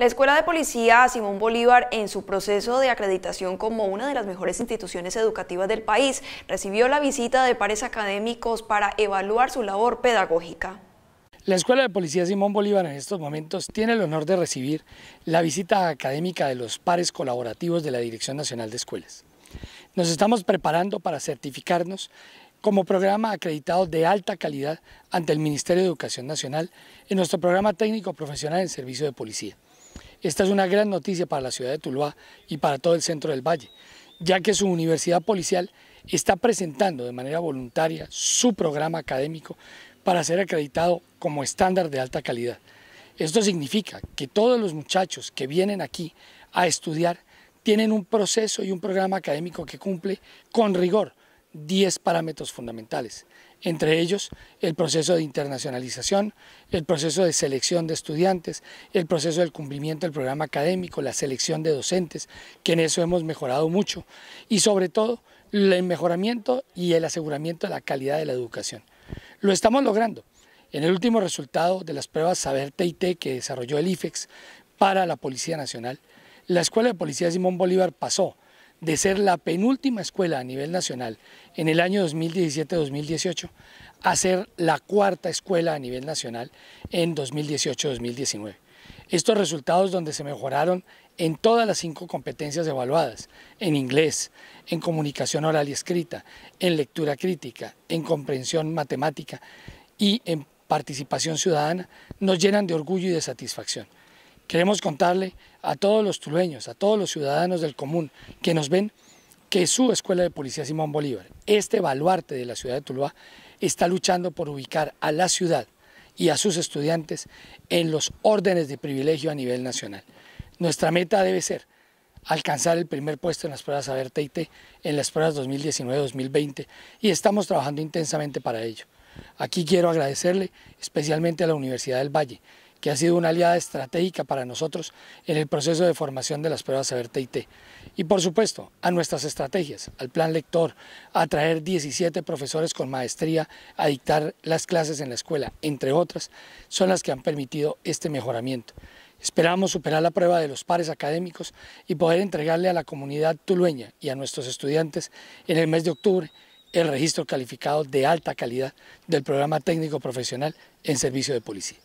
La Escuela de Policía Simón Bolívar, en su proceso de acreditación como una de las mejores instituciones educativas del país, recibió la visita de pares académicos para evaluar su labor pedagógica. La Escuela de Policía Simón Bolívar en estos momentos tiene el honor de recibir la visita académica de los pares colaborativos de la Dirección Nacional de Escuelas. Nos estamos preparando para certificarnos como programa acreditado de alta calidad ante el Ministerio de Educación Nacional en nuestro programa técnico profesional en servicio de policía. Esta es una gran noticia para la ciudad de Tuluá y para todo el centro del valle, ya que su universidad policial está presentando de manera voluntaria su programa académico para ser acreditado como estándar de alta calidad. Esto significa que todos los muchachos que vienen aquí a estudiar tienen un proceso y un programa académico que cumple con rigor 10 parámetros fundamentales, entre ellos el proceso de internacionalización, el proceso de selección de estudiantes, el proceso del cumplimiento del programa académico, la selección de docentes, que en eso hemos mejorado mucho, y sobre todo el mejoramiento y el aseguramiento de la calidad de la educación. Lo estamos logrando. En el último resultado de las pruebas Saber TIT que desarrolló el IFEX para la Policía Nacional, la Escuela de Policía Simón Bolívar pasó de ser la penúltima escuela a nivel nacional en el año 2017-2018 a ser la cuarta escuela a nivel nacional en 2018-2019. Estos resultados donde se mejoraron en todas las cinco competencias evaluadas, en inglés, en comunicación oral y escrita, en lectura crítica, en comprensión matemática y en participación ciudadana, nos llenan de orgullo y de satisfacción. Queremos contarle a todos los tulueños, a todos los ciudadanos del común que nos ven, que su Escuela de Policía Simón Bolívar, este baluarte de la ciudad de Tuluá, está luchando por ubicar a la ciudad y a sus estudiantes en los órdenes de privilegio a nivel nacional. Nuestra meta debe ser alcanzar el primer puesto en las pruebas Aberte en las pruebas 2019-2020 y estamos trabajando intensamente para ello. Aquí quiero agradecerle especialmente a la Universidad del Valle, que ha sido una aliada estratégica para nosotros en el proceso de formación de las pruebas Saber TIT. Y por supuesto, a nuestras estrategias, al plan lector, a traer 17 profesores con maestría a dictar las clases en la escuela, entre otras, son las que han permitido este mejoramiento. Esperamos superar la prueba de los pares académicos y poder entregarle a la comunidad tulueña y a nuestros estudiantes en el mes de octubre el registro calificado de alta calidad del programa técnico profesional en servicio de policía.